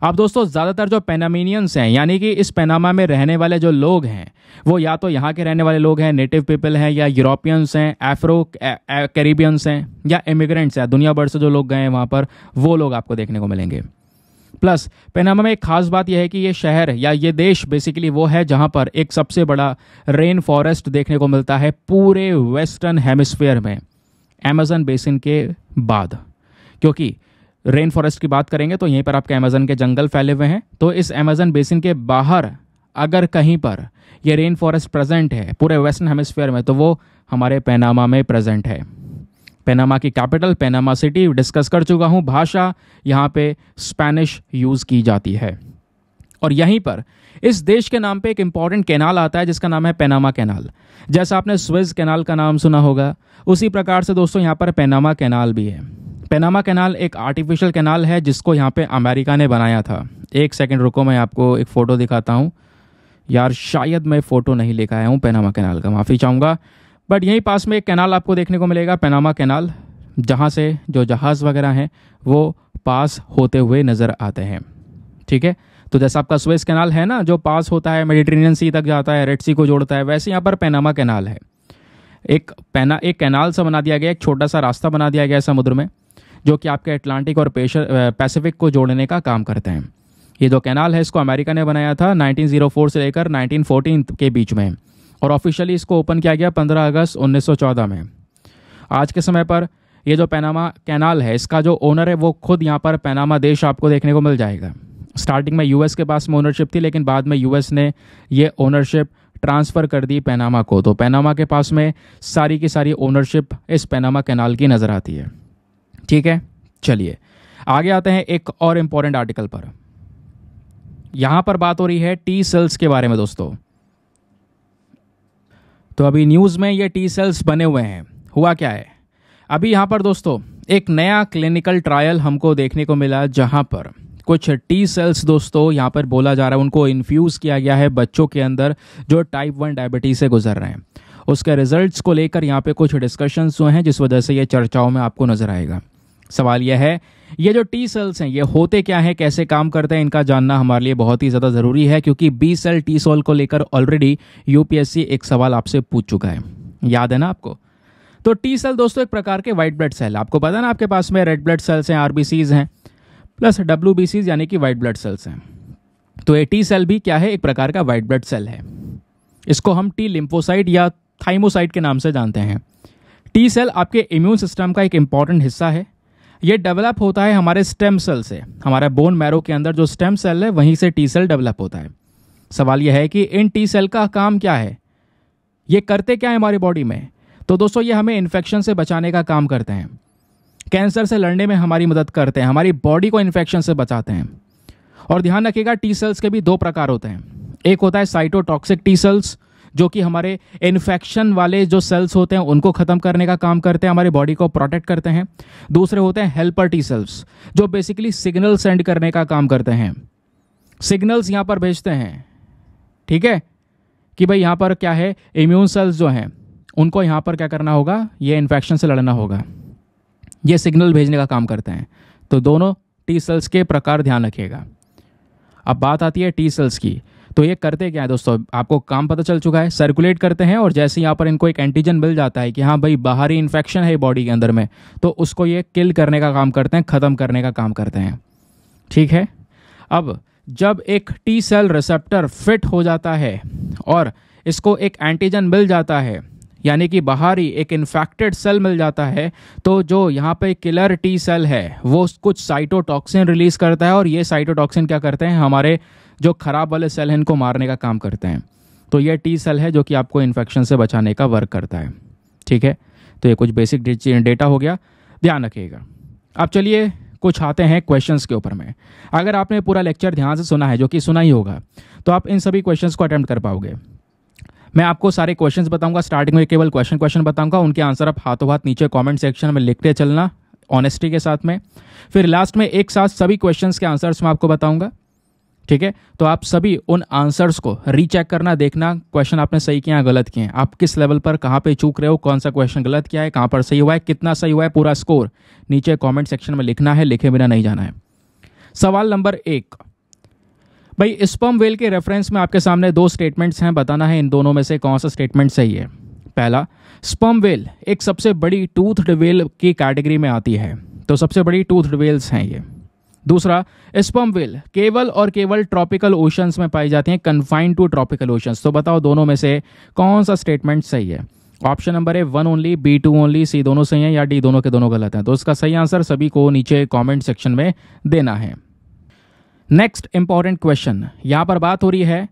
अब दोस्तों ज़्यादातर जो पेनामीनियंस हैं यानी कि इस पैनामा में रहने वाले जो लोग हैं वो या तो यहाँ के रहने वाले लोग हैं नेटिव पीपल हैं या यूरोपियंस हैं एफ्रो कैरिबियंस हैं या इमिग्रेंट्स हैं दुनिया भर से जो लोग गए हैं वहाँ पर वो लोग आपको देखने को मिलेंगे प्लस पेनामा में एक खास बात यह है कि ये शहर या ये देश बेसिकली वो है जहाँ पर एक सबसे बड़ा रेन फॉरेस्ट देखने को मिलता है पूरे वेस्टर्न हेमिस्फेयर में अमेजन बेसिन के बाद क्योंकि रेन फॉरेस्ट की बात करेंगे तो यहीं पर आपके अमेजन के जंगल फैले हुए हैं तो इस अमेजन बेसिन के बाहर अगर कहीं पर यह रेन फॉरेस्ट प्रेजेंट है पूरे वेस्टर्न हेमिस्फेयर में तो वो हमारे पैनामा में प्रेजेंट है पैनामा की कैपिटल पैनामा सिटी डिस्कस कर चुका हूँ भाषा यहाँ पे स्पेनिश यूज़ की जाती है और यहीं पर इस देश के नाम पे एक इम्पॉर्टेंट कैनाल आता है जिसका नाम है पैनामा कैनाल जैसा आपने स्विज कैनाल का नाम सुना होगा उसी प्रकार से दोस्तों यहाँ पर पैनामा कैनाल भी है पेनामा कैनाल एक आर्टिफिशियल कैनाल है जिसको यहाँ पे अमेरिका ने बनाया था एक सेकंड रुको मैं आपको एक फ़ोटो दिखाता हूँ यार शायद मैं फ़ोटो नहीं लेकर आया हूँ पेनामा कैनाल का माफ़ी चाहूँगा बट यहीं पास में एक कैनाल आपको देखने को मिलेगा पेनामा कैनाल जहाँ से जो जहाज़ वगैरह हैं वो पास होते हुए नज़र आते हैं ठीक है तो जैसा आपका स्वेस कैनाल है ना जो पास होता है मेडिटेरेनियन सी तक जाता है रेड सी को जोड़ता है वैसे यहाँ पर पैनामा कैनाल है एक पैना एक कैनाल सा बना दिया गया एक छोटा सा रास्ता बना दिया गया समुद्र में जो कि आपके अटलांटिक और पैसिफिक को जोड़ने का काम करते हैं ये जो कैनाल है इसको अमेरिका ने बनाया था 1904 से लेकर 1914 के बीच में और ऑफिशियली इसको ओपन किया गया 15 अगस्त 1914 में आज के समय पर ये जो पैनामा कैनाल है इसका जो ओनर है वो खुद यहाँ पर पैनामा देश आपको देखने को मिल जाएगा स्टार्टिंग में यूएस के पास में ओनरशिप थी लेकिन बाद में यूएस ने ये ओनरशिप ट्रांसफ़र कर दी पैनामा को तो पैनामा के पास में सारी की सारी ओनरशिप इस पैनामा कैनाल की नज़र आती है ठीक है चलिए आगे आते हैं एक और इम्पॉर्टेंट आर्टिकल पर यहां पर बात हो रही है टी सेल्स के बारे में दोस्तों तो अभी न्यूज़ में ये टी सेल्स बने हुए हैं हुआ क्या है अभी यहाँ पर दोस्तों एक नया क्लिनिकल ट्रायल हमको देखने को मिला जहाँ पर कुछ टी सेल्स दोस्तों यहाँ पर बोला जा रहा है उनको इन्फ्यूज़ किया गया है बच्चों के अंदर जो टाइप वन डायबिटीज़ से गुजर रहे हैं उसके रिजल्ट्स को लेकर यहाँ पे कुछ डिस्कशंस हुए हैं जिस वजह से ये चर्चाओं में आपको नज़र आएगा सवाल यह है ये जो टी सेल्स हैं ये होते क्या हैं कैसे काम करते हैं इनका जानना हमारे लिए बहुत ही ज़्यादा ज़रूरी है क्योंकि बी सेल टी सेल को लेकर ऑलरेडी यूपीएससी एक सवाल आपसे पूछ चुका है याद है ना आपको तो टी सेल दोस्तों एक प्रकार के व्हाइट ब्लड सेल आपको पता ना आपके पास में रेड ब्लड सेल्स हैं आरबीसीज हैं प्लस डब्ल्यू यानी कि व्हाइट ब्लड सेल्स हैं तो ये टी सेल भी क्या है एक प्रकार का व्हाइट ब्लड सेल है इसको हम टी लिम्फोसाइट या थाइमोसाइट के नाम से जानते हैं टी सेल आपके इम्यून सिस्टम का एक इम्पॉर्टेंट हिस्सा है ये डेवलप होता है हमारे स्टेम सेल से हमारे बोन मैरो के अंदर जो स्टेम सेल है वहीं से टी सेल डेवलप होता है सवाल यह है कि इन टी सेल का काम क्या है ये करते क्या है हमारी बॉडी में तो दोस्तों ये हमें इन्फेक्शन से बचाने का काम करते हैं कैंसर से लड़ने में हमारी मदद करते हैं हमारी बॉडी को इन्फेक्शन से बचाते हैं और ध्यान रखिएगा टी सेल्स के भी दो प्रकार होते हैं एक होता है साइटोटॉक्सिक टी सेल्स जो कि हमारे इन्फेक्शन वाले जो सेल्स होते हैं उनको ख़त्म करने का काम करते हैं हमारी बॉडी को प्रोटेक्ट करते हैं दूसरे होते हैं हेल्पर टी सेल्स जो बेसिकली सिग्नल सेंड करने का काम करते हैं सिग्नल्स यहाँ पर भेजते हैं ठीक है कि भाई यहाँ पर क्या है इम्यून सेल्स जो हैं उनको यहाँ पर क्या करना होगा ये इन्फेक्शन से लड़ना होगा ये सिग्नल भेजने का काम करते हैं तो दोनों टी सेल्स के प्रकार ध्यान रखिएगा अब बात आती है टी सेल्स की तो ये करते क्या है दोस्तों आपको काम पता चल चुका है सर्कुलेट करते हैं और जैसे यहाँ पर इनको एक एंटीजन मिल जाता है कि हाँ भाई बाहरी इन्फेक्शन है बॉडी के अंदर में तो उसको ये किल करने का काम करते हैं ख़त्म करने का काम करते हैं ठीक है अब जब एक टी सेल रिसेप्टर फिट हो जाता है और इसको एक एंटीजन मिल जाता है यानी कि बाहरी एक इन्फेक्टेड सेल मिल जाता है तो जो यहाँ पे किलर टी सेल है वो कुछ साइटोटॉक्सिन रिलीज करता है और ये साइटोटॉक्सिन क्या करते हैं हमारे जो खराब वाले सेल हैं इनको मारने का काम करते हैं तो ये टी सेल है जो कि आपको इन्फेक्शन से बचाने का वर्क करता है ठीक है तो ये कुछ बेसिक डेटा हो गया ध्यान रखिएगा अब चलिए कुछ आते हैं क्वेश्चंस के ऊपर में अगर आपने पूरा लेक्चर ध्यान से सुना है जो कि सुना ही होगा तो आप इन सभी क्वेश्चंस को अटैम्प्ट कर पाओगे मैं आपको सारे क्वेश्चन बताऊंगा स्टार्टिंग में केवल क्वेश्चन क्वेश्चन बताऊंगा उनके आंसर आप हाथों हाथ नीचे कॉमेंट सेक्शन में लिखते चलना ऑनेस्टी के साथ में फिर लास्ट में एक साथ सभी क्वेश्चन के आंसर्स मैं आपको बताऊंगा ठीक है तो आप सभी उन आंसर्स को रीचेक करना देखना क्वेश्चन आपने सही किया गलत किए आप किस लेवल पर कहाँ पे चूक रहे हो कौन सा क्वेश्चन गलत किया है कहाँ पर सही हुआ है कितना सही हुआ है पूरा स्कोर नीचे कमेंट सेक्शन में लिखना है लिखे बिना नहीं जाना है सवाल नंबर एक भाई स्पम वेल के रेफरेंस में आपके सामने दो स्टेटमेंट्स हैं बताना है इन दोनों में से कौन सा स्टेटमेंट सही है पहला स्पम वेल एक सबसे बड़ी टूथड वेल की कैटेगरी में आती है तो सबसे बड़ी टूथड वेल्स हैं ये दूसरा स्पम वेल केवल और केवल ट्रॉपिकल ओशंस में पाई जाती हैं कन्फाइंड टू ट्रॉपिकल ओशंस तो बताओ दोनों में से कौन सा स्टेटमेंट सही है option number A one only B two only C दोनों सही हैं या डी दोनों के दोनों गलत हैं तो इसका सही आंसर सभी को नीचे कमेंट सेक्शन में देना है नेक्स्ट इंपॉर्टेंट क्वेश्चन यहां पर बात हो रही है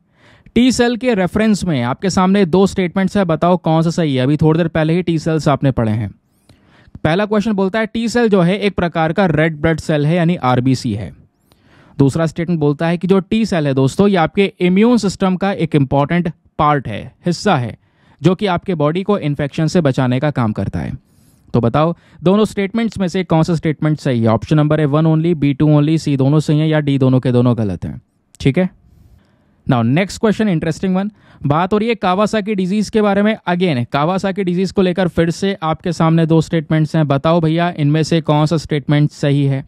टी सेल के रेफरेंस में आपके सामने दो स्टेटमेंट्स है बताओ कौन सा सही है अभी थोड़ी देर पहले ही टी सेल्स आपने पढ़े हैं पहला क्वेश्चन बोलता है टी सेल जो है एक प्रकार का रेड ब्लड सेल है यानी आरबीसी है दूसरा स्टेटमेंट बोलता है कि जो टी सेल है दोस्तों ये आपके इम्यून सिस्टम का एक इंपॉर्टेंट पार्ट है हिस्सा है जो कि आपके बॉडी को इन्फेक्शन से बचाने का काम करता है तो बताओ दोनों स्टेटमेंट्स में से कौन सा स्टेटमेंट सही है ऑप्शन नंबर है one only B two only C दोनों सही है या डी दोनों के दोनों गलत हैं ठीक है now next question interesting one बात हो रही है कावासा की डिजीज के बारे में अगेन कावासा की डिजीज को लेकर फिर से आपके सामने दो स्टेटमेंट्स हैं बताओ भैया इनमें से कौन सा स्टेटमेंट सही है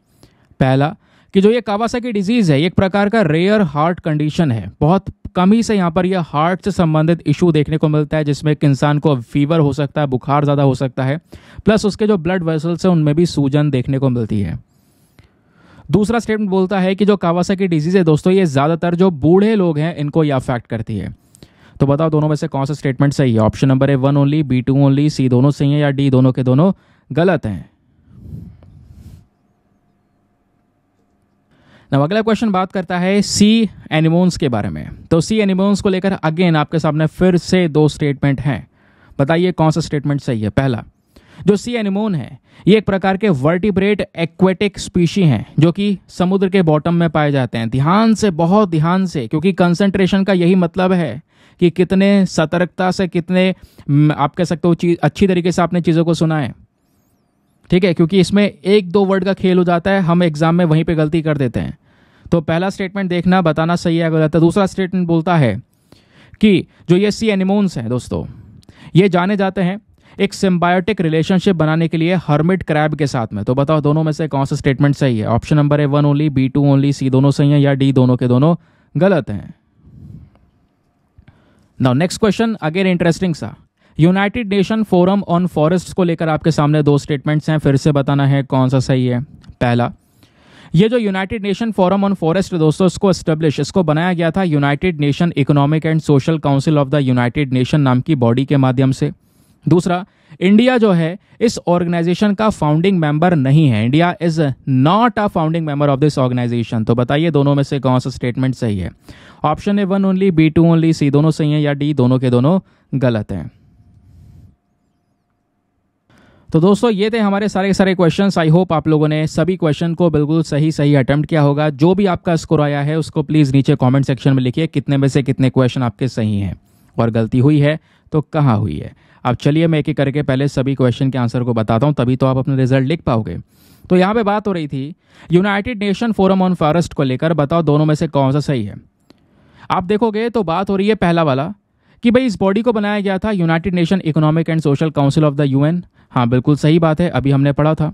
पहला कि जो ये कावासा की डिजीज़ है एक प्रकार का रेयर हार्ट कंडीशन है बहुत कम ही से यहाँ पर यह हार्ट से संबंधित इशू देखने को मिलता है जिसमें एक इंसान को फीवर हो सकता है बुखार ज़्यादा हो सकता है प्लस उसके जो ब्लड वेसल्स हैं उनमें भी सूजन देखने को मिलती है दूसरा स्टेटमेंट बोलता है कि जो कावासा की डिजीज़ है दोस्तों ये ज़्यादातर जो बूढ़े लोग हैं इनको ये अफेक्ट करती है तो बताओ दोनों में से कौन सा स्टेटमेंट सही है option number A one only B two only C दोनों सही है या डी दोनों के दोनों गलत हैं ना अगला क्वेश्चन बात करता है सी एनिमोन्स के बारे में तो सी एनिमोन्स को लेकर अगेन आपके सामने फिर से दो स्टेटमेंट हैं बताइए कौन सा स्टेटमेंट सही है पहला जो सी एनिमोन है ये एक प्रकार के वर्टिब्रेट एक्वेटिक स्पीशी हैं जो कि समुद्र के बॉटम में पाए जाते हैं ध्यान से बहुत ध्यान से क्योंकि कंसंट्रेशन का यही मतलब है कि कितने सतर्कता से कितने हम्म, आप कह सकते हो अच्छी तरीके से आपने चीज़ों को सुना है ठीक है क्योंकि इसमें एक दो वर्ड का खेल हो जाता है हम एग्ज़ाम में वहीं पे गलती कर देते हैं तो पहला स्टेटमेंट देखना बताना सही है गलत है दूसरा स्टेटमेंट बोलता है कि जो ये सी एनिमोन्स हैं दोस्तों ये जाने जाते हैं एक सिम्बायोटिक रिलेशनशिप बनाने के लिए हर्मिट क्रैब के साथ में तो बताओ दोनों में से कौन सा स्टेटमेंट सही है option number A one only B two only C दोनों सही है या डी दोनों के दोनों गलत हैं now next question again interesting सा United Nation forum on forest को लेकर आपके सामने दो स्टेटमेंट्स हैं फिर से बताना है कौन सा सही है पहला ये जो United Nation forum on forest दोस्तों इसको एस्टेब्लिश इसको बनाया गया था United Nation economic and social council of the United Nation नाम की बॉडी के माध्यम से दूसरा इंडिया जो है इस ऑर्गेनाइजेशन का फाउंडिंग मेंबर नहीं है India is not a founding member of this organisation तो बताइए दोनों में से कौन सा स्टेटमेंट सही है option A one only B two only C दोनों सही है या डी दोनों के दोनों गलत हैं तो दोस्तों ये थे हमारे सारे सारे क्वेश्चंस आई होप आप लोगों ने सभी क्वेश्चन को बिल्कुल सही सही अटेम्प्ट किया होगा जो भी आपका स्कोर आया है उसको प्लीज़ नीचे कमेंट सेक्शन में लिखिए कितने में से कितने क्वेश्चन आपके सही हैं और गलती हुई है तो कहाँ हुई है अब चलिए मैं एक एक करके पहले सभी क्वेश्चन के आंसर को बताता हूँ तभी तो आप अपने रिजल्ट लिख पाओगे तो यहाँ पे बात हो रही थी United Nation forum on forest को लेकर बताओ दोनों में से कौन सा सही है आप देखोगे तो बात हो रही है पहला वाला कि भाई इस बॉडी को बनाया गया था United Nation economic and social council of the UN हाँ बिल्कुल सही बात है अभी हमने पढ़ा था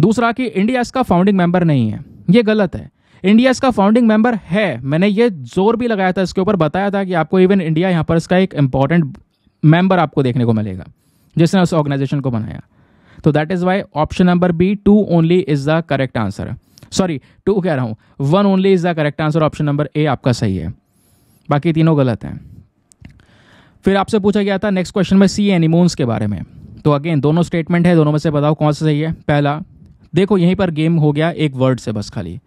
दूसरा कि इंडिया का फाउंडिंग मेंबर नहीं है ये गलत है इंडिया का फाउंडिंग मेंबर है मैंने ये जोर भी लगाया था इसके ऊपर बताया था कि आपको इवन इंडिया यहाँ पर इसका एक इम्पॉर्टेंट मेंबर आपको देखने को मिलेगा जिसने उस ऑर्गेनाइजेशन को बनाया तो that is why option number B two only is the correct answer sorry two कह रहा हूँ one only is the correct answer option number A आपका सही है बाकी तीनों गलत हैं फिर आपसे पूछा गया था नेक्स्ट क्वेश्चन में सी एनिमोन्स के बारे में तो अगेन दोनों स्टेटमेंट है दोनों में से बताओ कौन सा सही है पहला देखो यहीं पर गेम हो गया एक वर्ड से बस खाली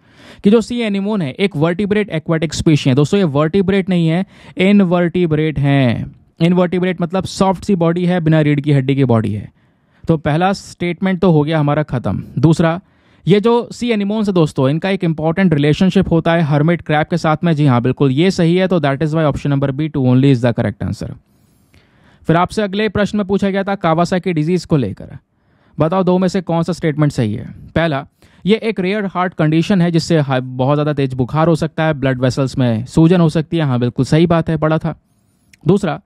कि जो सी एनिमोन है एक वर्टिब्रेट एक्वाटिक स्पीशी है दोस्तों ये वर्टिब्रेट नहीं है इनवर्टिब्रेट है इनवर्टिब्रेट मतलब सॉफ्ट सी बॉडी है बिना रीढ़ की हड्डी की बॉडी है तो पहला स्टेटमेंट तो हो गया हमारा ख़त्म दूसरा ये जो सी एनिमोन्स है दोस्तों इनका एक इंपॉर्टेंट रिलेशनशिप होता है हर्मिट क्रैप के साथ में जी हाँ बिल्कुल ये सही है तो that is why option number B two only is the correct answer फिर आपसे अगले प्रश्न में पूछा गया था कावासा की डिजीज़ को लेकर बताओ दो में से कौन सा स्टेटमेंट सही है पहला ये एक रेयर हार्ट कंडीशन है जिससे बहुत ज़्यादा तेज बुखार हो सकता है ब्लड वेसल्स में सूजन हो सकती है हाँ बिल्कुल सही बात है पढ़ा था दूसरा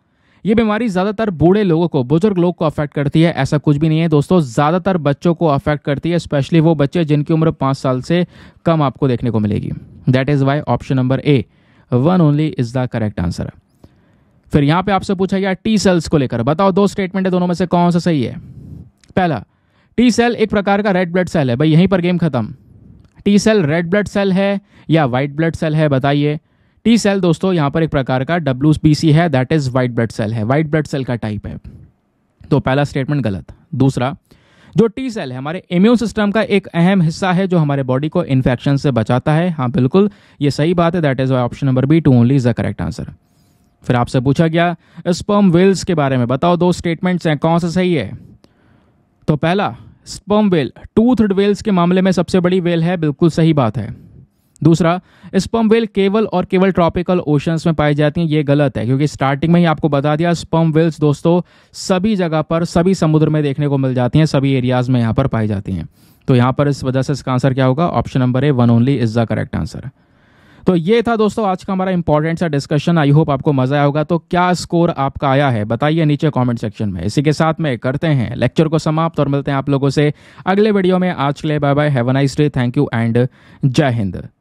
ये बीमारी ज़्यादातर बूढ़े लोगों को बुजुर्ग लोग को अफेक्ट करती है ऐसा कुछ भी नहीं है दोस्तों ज़्यादातर बच्चों को अफेक्ट करती है स्पेशली वो बच्चे जिनकी उम्र पाँच साल से कम आपको देखने को मिलेगी that is why option number A one only is the correct answer फिर यहाँ पे आपसे पूछा गया टी सेल्स को लेकर बताओ दो स्टेटमेंट है दोनों में से कौन सा सही है पहला टी सेल एक प्रकार का रेड ब्लड सेल है भाई यहीं पर गेम खत्म T cell red blood cell है या व्हाइट ब्लड सेल है बताइए टी सेल दोस्तों यहाँ पर एक प्रकार का डब्ल्यू है that is white blood cell है व्हाइट ब्लड सेल का टाइप है तो पहला स्टेटमेंट गलत दूसरा जो टी सेल है हमारे इम्यून सिस्टम का एक अहम हिस्सा है जो हमारे बॉडी को इन्फेक्शन से बचाता है हाँ बिल्कुल ये सही बात है that is option number B two only is the correct answer फिर आपसे पूछा गया स्पर्म वेल्स के बारे में बताओ दो स्टेटमेंट्स हैं कौन सा सही है तो पहला sperm whale to third whales के मामले में सबसे बड़ी वेल है बिल्कुल सही बात है दूसरा स्पर्म वेल केवल और केवल ट्रॉपिकल ओशंस में पाई जाती हैं ये गलत है क्योंकि स्टार्टिंग में ही आपको बता दिया स्पर्म वेल्स दोस्तों सभी जगह पर सभी समुद्र में देखने को मिल जाती हैं सभी एरियाज में यहाँ पर पाई जाती हैं तो यहाँ पर इस वजह से इसका आंसर क्या होगा option number A one only is the correct answer तो ये था दोस्तों आज का हमारा इंपॉर्टेंट सा डिस्कशन आई होप आपको मजा आया होगा तो क्या स्कोर आपका आया है बताइए नीचे कमेंट सेक्शन में इसी के साथ में करते हैं लेक्चर को समाप्त और मिलते हैं आप लोगों से अगले वीडियो में आज के लिए bye bye have a nice day thank you and Jai Hind